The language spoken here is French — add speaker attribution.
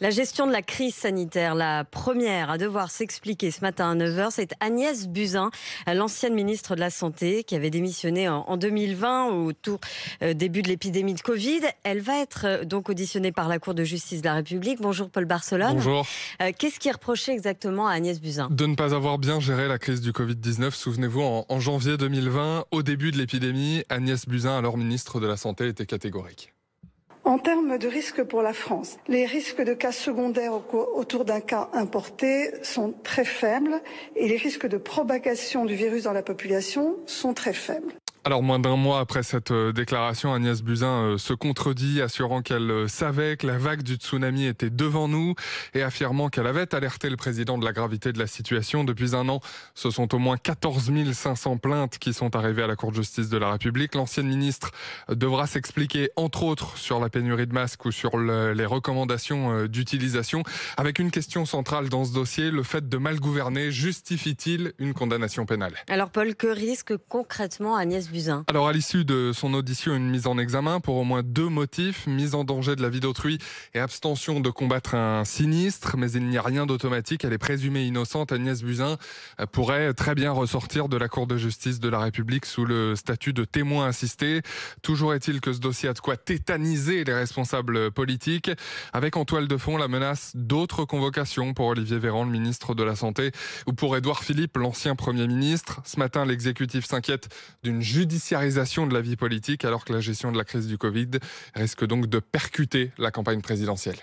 Speaker 1: La gestion de la crise sanitaire, la première à devoir s'expliquer ce matin à 9h, c'est Agnès Buzyn, l'ancienne ministre de la Santé, qui avait démissionné en 2020 au tout euh, début de l'épidémie de Covid. Elle va être euh, donc auditionnée par la Cour de justice de la République. Bonjour Paul Barcelone. Bonjour. Euh, qu'est-ce qui est reproché exactement à Agnès Buzyn
Speaker 2: De ne pas avoir bien géré la crise du Covid-19. Souvenez-vous, en janvier 2020, au début de l'épidémie, Agnès Buzyn, alors ministre de la Santé, était catégorique.
Speaker 3: En termes de risques pour la France, les risques de cas secondaires autour d'un cas importé sont très faibles et les risques de propagation du virus dans la population sont très faibles.
Speaker 2: Alors, moins d'un mois après cette euh, déclaration, Agnès Buzyn euh, se contredit, assurant qu'elle euh, savait que la vague du tsunami était devant nous et affirmant qu'elle avait alerté le président de la gravité de la situation. Depuis un an, ce sont au moins 14 500 plaintes qui sont arrivées à la Cour de justice de la République. L'ancienne ministre devra s'expliquer, entre autres, sur la pénurie de masques ou sur les recommandations d'utilisation, avec une question centrale dans ce dossier, le fait de mal gouverner justifie-t-il une condamnation pénale
Speaker 1: Alors, Paul, que risque concrètement Agnès
Speaker 2: alors, à l'issue de son audition, une mise en examen pour au moins deux motifs mise en danger de la vie d'autrui et abstention de combattre un sinistre. Mais il n'y a rien d'automatique. Elle est présumée innocente. Agnès Buzyn euh, pourrait très bien ressortir de la Cour de justice de la République sous le statut de témoin assisté. Toujours est-il que ce dossier a de quoi tétaniser les responsables politiques, avec en toile de fond la menace d'autres convocations pour Olivier Véran, le ministre de la Santé, ou pour Édouard Philippe, l'ancien Premier ministre. Ce matin, l'exécutif s'inquiète d'une justice judiciarisation de la vie politique alors que la gestion de la crise du Covid risque donc de percuter la campagne présidentielle.